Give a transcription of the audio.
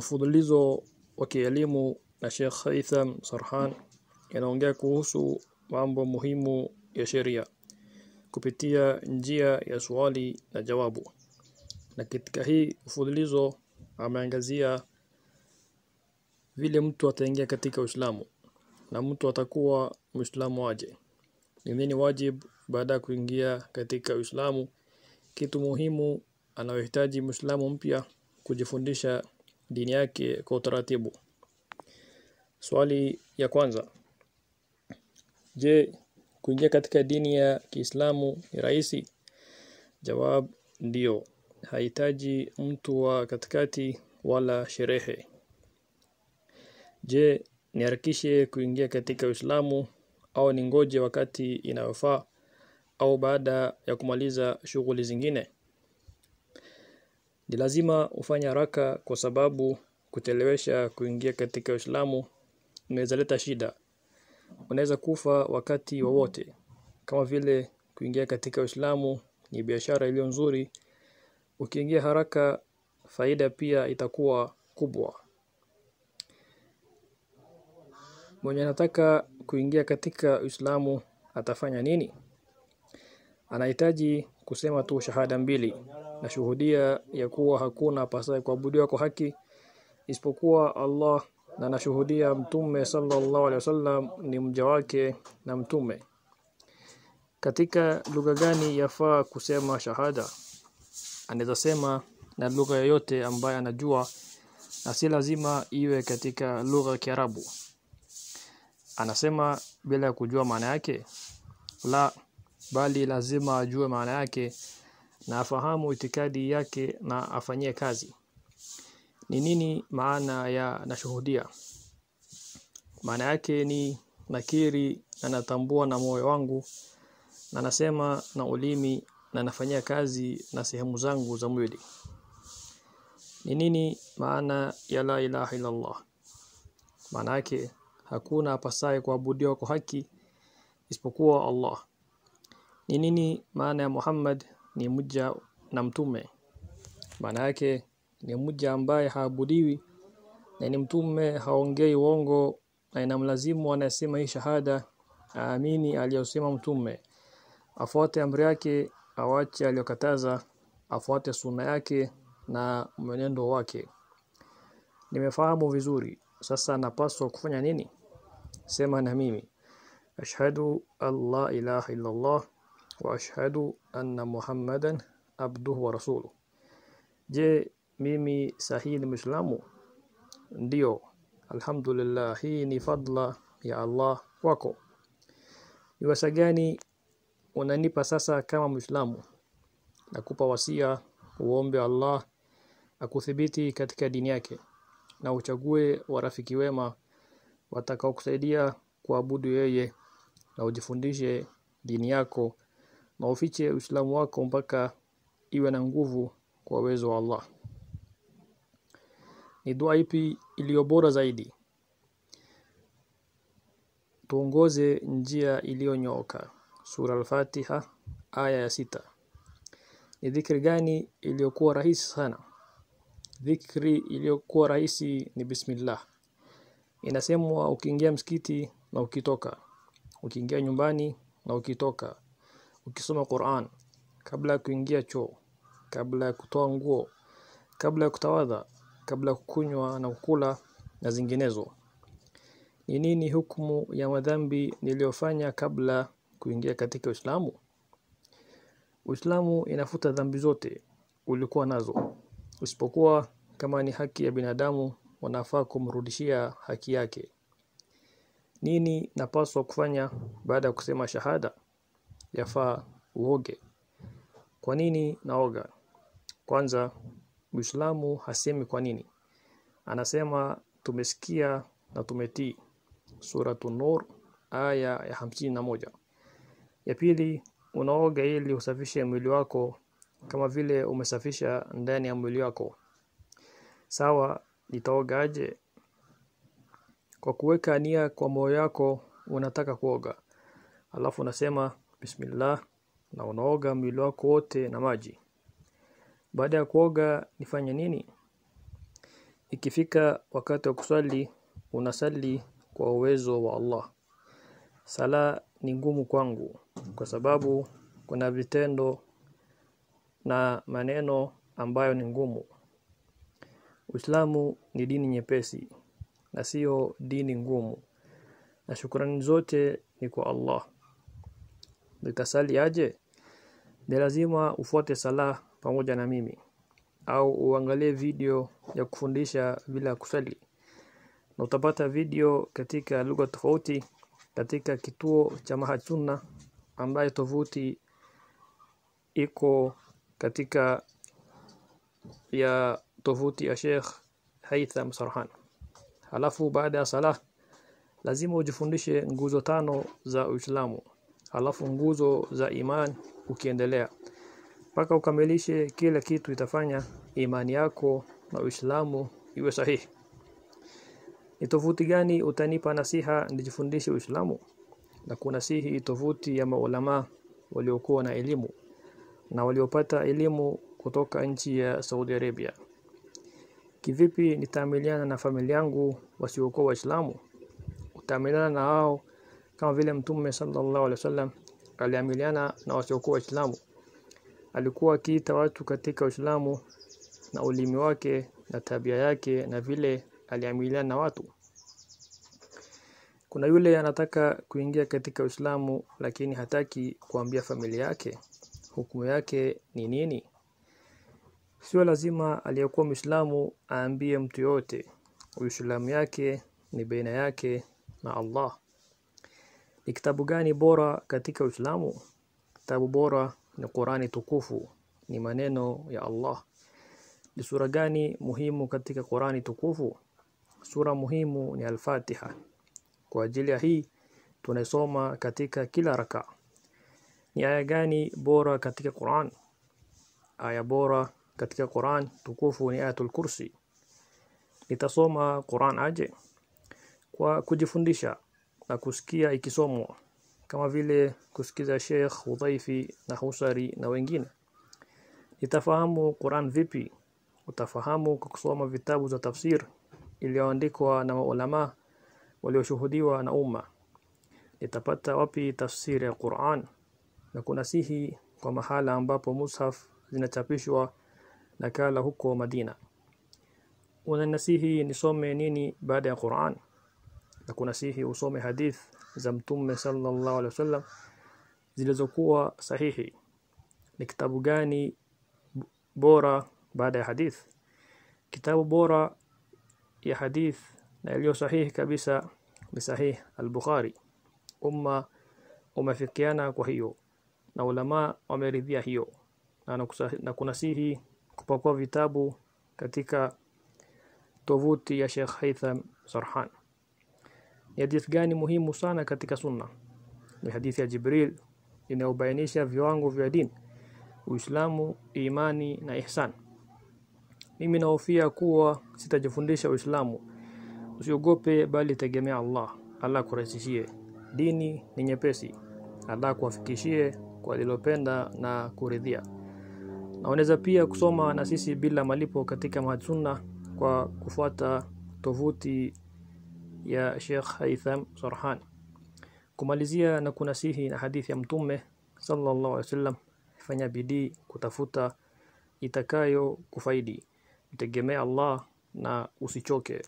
Mfululizo wa kielimu na Sheikh Haitham Sarhan yanaongea kuhusu mambo muhimu ya sheria kupitia njia ya swali na jawabu. Na katika hii mfululizo ameangazia vile mtu ataingia katika Uislamu na mtu atakuwa Muislamu aje. Ni nini wajib baada ya kuingia katika Uislamu? Kitu muhimu anayohitaji Muislamu mpya kujifundisha dini yake kwa utaratibu. Swali ya kwanza. Je, kuingia katika dini ya Kiislamu ni rahisi? Jawab ndio. Haitaji mtu wa katikati wala sherehe. Je, niharakishe kuingia katika Uislamu au ningoje wakati inayofaa au baada ya kumaliza shughuli zingine? ni lazima ufanye haraka kwa sababu kutelewesha kuingia katika Uislamu unaweza leta shida. Unaweza kufa wakati wowote. Kama vile kuingia katika Uislamu ni biashara iliyo nzuri. Ukiingia haraka faida pia itakuwa kubwa. Mwenye anataka kuingia katika Uislamu atafanya nini? Anahitaji kusema tu shahada mbili shuhudia ya kuwa hakuna pasaye kuabudiwa kwa haki isipokuwa Allah na nashuhudia mtume sallallahu alaihi wasallam ni mja wake na mtume katika lugha gani yafaa kusema shahada anaweza sema na lugha yoyote ambaye anajua na si lazima iwe katika lugha ya Kiarabu anasema bila kujua maana yake la bali lazima ajue maana yake na afahamu itikadi yake na afanyie kazi. Ni nini maana ya nashuhudia? Maana yake ni nakiri na natambua na moyo wangu na nasema na ulimi na nafanyia kazi na sehemu zangu za mwili. Ni nini maana ya la ilaha illallah? Maana yake hakuna apasaye kuabudiwa kwa haki isipokuwa Allah. Ni nini maana ya Muhammad ni mja na mtume maana yake ni mja ambaye haabudiwi na ni mtume haongei uongo na inamlazimu anasema hii shahada aamini aliyosema mtume afuate amri yake awache aliyokataza afuate suna yake na mwenendo wake nimefahamu vizuri sasa napaswa kufanya nini sema na mimi ashhadu la ilaha Allah waashhadu أن Muhammadan abduhu wa rasuluh. Je, mimi sahihi ni Muislamu? ndio alhamdulillah. Hii ni fadla ya Allah kwako. Ni wasa gani unanipa sasa kama Muislamu? Nakupa wasia uombe Allah akuthibiti katika dini yake na uchague warafiki wema watakaokusaidia kuabudu yeye na ujifundishe dini yako na ufiche Uislamu wako mpaka iwe na nguvu kwa uwezo wa Allah. Ni dua ipi iliyo bora zaidi? Tuongoze njia iliyonyooka. Sura Al-Fatiha aya ya sita. Ni dhikri gani iliyokuwa rahisi sana? Dhikri iliyokuwa rahisi ni bismillah. Inasemwa ukiingia msikiti na ukitoka, ukiingia nyumbani na ukitoka, ukisoma Qur'an, kabla ya kuingia choo, kabla ya kutoa nguo, kabla ya kutawadha, kabla ya kukunywa na kukula na zinginezo. Ni nini hukumu ya madhambi niliyofanya kabla kuingia katika Uislamu? Uislamu inafuta dhambi zote ulikuwa nazo, isipokuwa kama ni haki ya binadamu, wanafaa kumrudishia haki yake. Nini napaswa kufanya baada ya kusema shahada? yafaa uoge. Kwa nini naoga? Kwanza Muislamu hasemi kwa nini. Anasema tumesikia na tumetii. sura Nur aya ya hamsini na moja. Ya pili unaoga ili usafishe mwili wako kama vile umesafisha ndani ya mwili wako. Sawa, nitaogaje? Kwa kuweka nia kwa moyo wako unataka kuoga. Alafu unasema bismillah na unaoga mwili wako wote na maji baada ya kuoga nifanye nini ikifika wakati wa kuswali unasali kwa uwezo wa Allah sala ni ngumu kwangu kwa sababu kuna vitendo na maneno ambayo ni ngumu Uislamu ni dini nyepesi na sio dini ngumu na shukrani zote ni kwa Allah Nitasali aje? Ni lazima ufuate sala pamoja na mimi au uangalie video ya kufundisha bila kusali. Na utapata video katika lugha tofauti katika kituo cha Mahachuna ambaye tovuti iko katika ya tovuti ya Sheikh Haitham Sarhan. Halafu baada ya sala lazima ujifundishe nguzo tano za Uislamu halafu nguzo za imani ukiendelea mpaka ukamilishe kila kitu itafanya imani yako na Uislamu iwe sahihi ni gani utanipa nasiha nijifundishe Uislamu na sihi tovuti ya maulama waliokuwa na elimu na waliopata elimu kutoka nchi ya Saudi Arabia kivipi nitaamiliana na familia yangu wasiokuwa waislamu utaamiliana na wao kama vile Mtume sallallahu alaihi wasallam aliamiliana na wasiokuwa Waislamu. Alikuwa akiita watu katika Uislamu na ulimi wake na tabia yake na vile aliamiliana na watu. Kuna yule anataka kuingia katika Uislamu lakini hataki kuambia familia yake. Hukumu yake ni nini? Sio lazima aliyekuwa Muislamu aambie mtu yote. Uislamu yake ni baina yake na Allah. Ni kitabu gani bora katika Uislamu? Kitabu bora ni Qur'ani tukufu, ni maneno ya Allah. Ni sura gani muhimu katika Qur'ani tukufu? Sura muhimu ni Al-Fatiha. Kwa ajili ya hii tunaisoma katika kila raka. Ni aya gani bora katika Qur'an? Aya bora katika Qur'an tukufu ni Ayatul Kursi. Nitasoma Qur'an aje? Kwa kujifundisha na kusikia ikisomwa kama vile kusikiza Sheikh Hudhaifi na Husari na wengine. Nitafahamu Quran vipi? Utafahamu kwa kusoma vitabu za tafsir iliyoandikwa na maulama walioshuhudiwa na umma. Nitapata wapi tafsiri ya Quran? Na kunasihi kwa mahala ambapo mushaf zinachapishwa nakala huko Madina. Unanasihi nisome nini baada ya Quran? na kunasihi usome hadith za mtume sallallahu alaihi wasallam zilizokuwa sahihi ni kitabu gani bora baada ya hadith kitabu bora ya hadith na iliyo sahihi kabisa ni sahihi al-Bukhari umma umefikiana kwa hiyo na ulama wameridhia hiyo na, na kunasihi kupakua vitabu katika tovuti ya Sheikh Haitham Sarhan ni hadith gani muhimu sana katika sunna? Ni hadithi ya Jibril inayobainisha viwango vya dini, Uislamu, imani na ihsan. Mimi naofia kuwa sitajifundisha Uislamu. Usiogope bali tegemea Allah. Allah kurahisishie. Dini ni nyepesi. Allah kuwafikishie kwa lilopenda na kuridhia. Naweza pia kusoma na sisi bila malipo katika Mahad Sunna kwa kufuata tovuti ya Sheikh Haitham Sarhani kumalizia na kunasihi na hadithi ya Mtume sallallahu alaihi wasallam, fanya bidii kutafuta itakayo kufaidi, mtegemea Allah na usichoke.